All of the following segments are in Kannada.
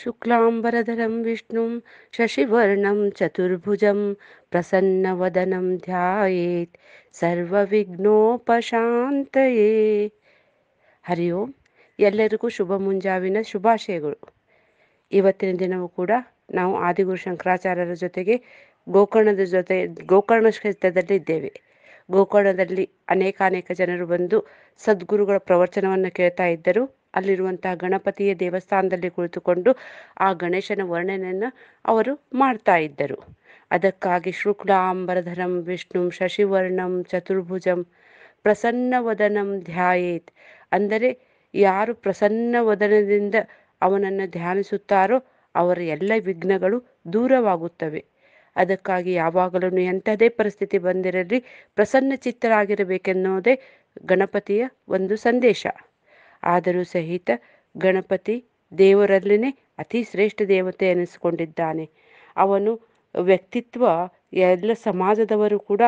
ಶುಕ್ಲಾಂಬರಧರಂ ವಿಷ್ಣುಂ ಶಶಿವರ್ಣಂ ಚತುರ್ಭುಜಂ ಪ್ರಸನ್ನವದನಂ ಧ್ಯಾಯೇತ್ ಸರ್ವವಿಘ್ನೋಪಶಾಂತಯೇ ಹರಿ ಓಂ ಎಲ್ಲರಿಗೂ ಶುಭ ಮುಂಜಾವಿನ ಶುಭಾಶಯಗಳು ಇವತ್ತಿನ ದಿನವೂ ಕೂಡ ನಾವು ಆದಿಗುರು ಶಂಕರಾಚಾರ್ಯರ ಜೊತೆಗೆ ಗೋಕರ್ಣದ ಜೊತೆ ಗೋಕರ್ಣ ಕ್ಷೇತ್ರದಲ್ಲಿ ಇದ್ದೇವೆ ಗೋಕರ್ಣದಲ್ಲಿ ಅನೇಕಾನೇಕ ಜನರು ಬಂದು ಸದ್ಗುರುಗಳ ಪ್ರವಚನವನ್ನು ಕೇಳ್ತಾ ಇದ್ದರು ಅಲ್ಲಿರುವಂತಹ ಗಣಪತಿಯ ದೇವಸ್ಥಾನದಲ್ಲಿ ಕುಳಿತುಕೊಂಡು ಆ ಗಣೇಶನ ವರ್ಣನೆಯನ್ನು ಅವರು ಮಾಡ್ತಾ ಇದ್ದರು ಅದಕ್ಕಾಗಿ ಅಂಬರಧರಂ ವಿಷ್ಣುಂ ಶಶಿವರ್ಣಂ ಚತುರ್ಭುಜಂ ಪ್ರಸನ್ನವದನಂ ಧ್ಯಾಯೇತ್ ಅಂದರೆ ಯಾರು ಪ್ರಸನ್ನವದನದಿಂದ ಅವನನ್ನು ಧ್ಯಾನಿಸುತ್ತಾರೋ ಅವರ ಎಲ್ಲ ವಿಘ್ನಗಳು ದೂರವಾಗುತ್ತವೆ ಅದಕ್ಕಾಗಿ ಯಾವಾಗಲೂ ಎಂಥದೇ ಪರಿಸ್ಥಿತಿ ಬಂದಿರಲಿ ಪ್ರಸನ್ನ ಚಿತ್ತರಾಗಿರಬೇಕೆನ್ನುವುದೇ ಗಣಪತಿಯ ಒಂದು ಸಂದೇಶ ಆದರೂ ಸಹಿತ ಗಣಪತಿ ದೇವರಲ್ಲಿನೇ ಅತಿ ಶ್ರೇಷ್ಠ ದೇವತೆ ಅನಿಸಿಕೊಂಡಿದ್ದಾನೆ ಅವನು ವ್ಯಕ್ತಿತ್ವ ಎಲ್ಲ ಸಮಾಜದವರು ಕೂಡ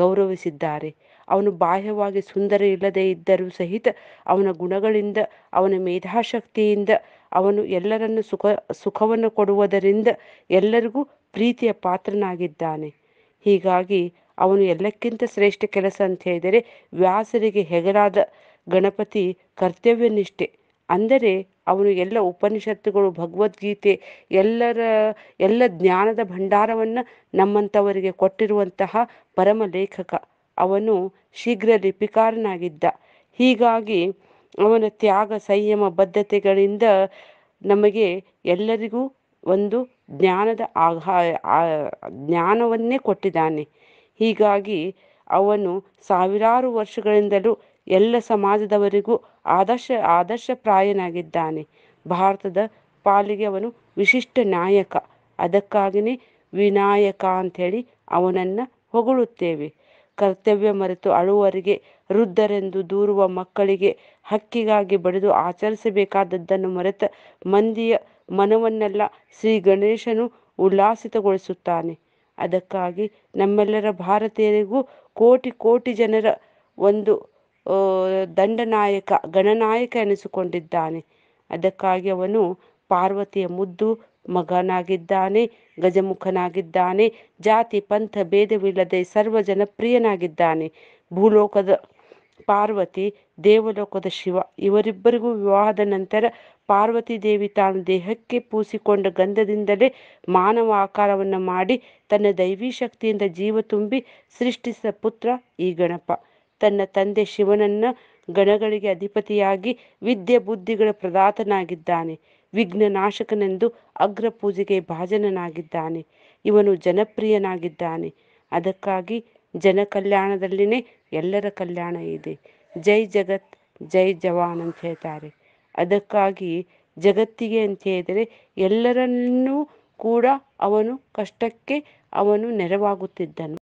ಗೌರವಿಸಿದ್ದಾರೆ ಅವನು ಬಾಹ್ಯವಾಗಿ ಸುಂದರ ಇಲ್ಲದೇ ಇದ್ದರೂ ಸಹಿತ ಅವನ ಗುಣಗಳಿಂದ ಅವನ ಮೇಧಾಶಕ್ತಿಯಿಂದ ಅವನು ಎಲ್ಲರನ್ನು ಸುಖ ಸುಖವನ್ನು ಕೊಡುವುದರಿಂದ ಎಲ್ಲರಿಗೂ ಪ್ರೀತಿಯ ಪಾತ್ರನಾಗಿದ್ದಾನೆ ಹೀಗಾಗಿ ಅವನು ಎಲ್ಲಕ್ಕಿಂತ ಶ್ರೇಷ್ಠ ಕೆಲಸ ಅಂತ ಹೇಳಿದರೆ ವ್ಯಾಸರಿಗೆ ಹೆಗಲಾದ ಗಣಪತಿ ಕರ್ತವ್ಯನಿಷ್ಠೆ ಅಂದರೆ ಅವನು ಎಲ್ಲ ಉಪನಿಷತ್ತುಗಳು ಭಗವದ್ಗೀತೆ ಎಲ್ಲರ ಎಲ್ಲ ಜ್ಞಾನದ ಭಂಡಾರವನ್ನು ನಮ್ಮಂಥವರಿಗೆ ಕೊಟ್ಟಿರುವಂತಹ ಪರಮ ಲೇಖಕ ಅವನು ಶೀಘ್ರ ಲಿಪಿಕಾರನಾಗಿದ್ದ ಹೀಗಾಗಿ ಅವನ ತ್ಯಾಗ ಸಂಯಮ ಬದ್ಧತೆಗಳಿಂದ ನಮಗೆ ಎಲ್ಲರಿಗೂ ಒಂದು ಜ್ಞಾನದ ಆಘಾ ಜ್ಞಾನವನ್ನೇ ಕೊಟ್ಟಿದ್ದಾನೆ ಹೀಗಾಗಿ ಅವನು ಸಾವಿರಾರು ವರ್ಷಗಳಿಂದಲೂ ಎಲ್ಲ ಸಮಾಜದವರಿಗೂ ಆದರ್ಶ ಆದರ್ಶಪ್ರಾಯನಾಗಿದ್ದಾನೆ ಭಾರತದ ಪಾಲಿಗೆ ಅವನು ವಿಶಿಷ್ಟ ನಾಯಕ ಅದಕ್ಕಾಗಿಯೇ ವಿನಾಯಕ ಅಂಥೇಳಿ ಅವನನ್ನು ಹೊಗಳುತ್ತೇವೆ ಕರ್ತವ್ಯ ಮರೆತು ಅಳುವರಿಗೆ ವೃದ್ಧರೆಂದು ದೂರುವ ಮಕ್ಕಳಿಗೆ ಹಕ್ಕಿಗಾಗಿ ಬಡಿದು ಆಚರಿಸಬೇಕಾದದ್ದನ್ನು ಮರೆತ ಮಂದಿಯ ಮನವನ್ನೆಲ್ಲ ಶ್ರೀ ಗಣೇಶನು ಉಲ್ಲಾಸಿತಗೊಳಿಸುತ್ತಾನೆ ಅದಕ್ಕಾಗಿ ನಮ್ಮೆಲ್ಲರ ಭಾರತೀಯರಿಗೂ ಕೋಟಿ ಕೋಟಿ ಜನರ ಒಂದು ದಂಡನಾಯಕ ಗಣನಾಯಕ ಎನಿಸಿಕೊಂಡಿದ್ದಾನೆ ಅದಕ್ಕಾಗಿ ಅವನು ಪಾರ್ವತಿಯ ಮುದ್ದು ಮಗನಾಗಿದ್ದಾನೆ ಗಜಮುಖನಾಗಿದ್ದಾನೆ ಜಾತಿ ಪಂಥ ಭೇದವಿಲ್ಲದೆ ಸರ್ವ ಜನಪ್ರಿಯನಾಗಿದ್ದಾನೆ ಭೂಲೋಕದ ಪಾರ್ವತಿ ದೇವಲೋಕದ ಶಿವ ಇವರಿಬ್ಬರಿಗೂ ವಿವಾಹದ ನಂತರ ಪಾರ್ವತಿ ದೇವಿ ತಾನು ದೇಹಕ್ಕೆ ಪೂಸಿಕೊಂಡ ಗಂಧದಿಂದಲೇ ಮಾನವ ಆಕಾರವನ್ನು ಮಾಡಿ ತನ್ನ ದೈವಿ ಶಕ್ತಿಯಿಂದ ಜೀವ ತುಂಬಿ ಸೃಷ್ಟಿಸಿದ ಪುತ್ರ ಈ ಗಣಪ ತನ್ನ ತಂದೆ ಶಿವನನ್ನ ಗಣಗಳಿಗೆ ಅಧಿಪತಿಯಾಗಿ ವಿದ್ಯೆ ಬುದ್ಧಿಗಳ ಪ್ರದಾತನಾಗಿದ್ದಾನೆ ನಾಶಕನೆಂದು ಅಗ್ರ ಪೂಜೆಗೆ ಭಾಜನನಾಗಿದ್ದಾನೆ ಇವನು ಜನಪ್ರಿಯನಾಗಿದ್ದಾನೆ ಅದಕ್ಕಾಗಿ ಜನ ಕಲ್ಯಾಣದಲ್ಲಿನೇ ಎಲ್ಲರ ಕಲ್ಯಾಣ ಇದೆ ಜೈ ಜಗತ್ ಜೈ ಜವಾನ್ ಅಂತ ಹೇಳ್ತಾರೆ ಅದಕ್ಕಾಗಿ ಜಗತ್ತಿಗೆ ಅಂತ ಹೇಳಿದರೆ ಎಲ್ಲರನ್ನೂ ಕೂಡ ಅವನು ಕಷ್ಟಕ್ಕೆ ಅವನು ನೆರವಾಗುತ್ತಿದ್ದನು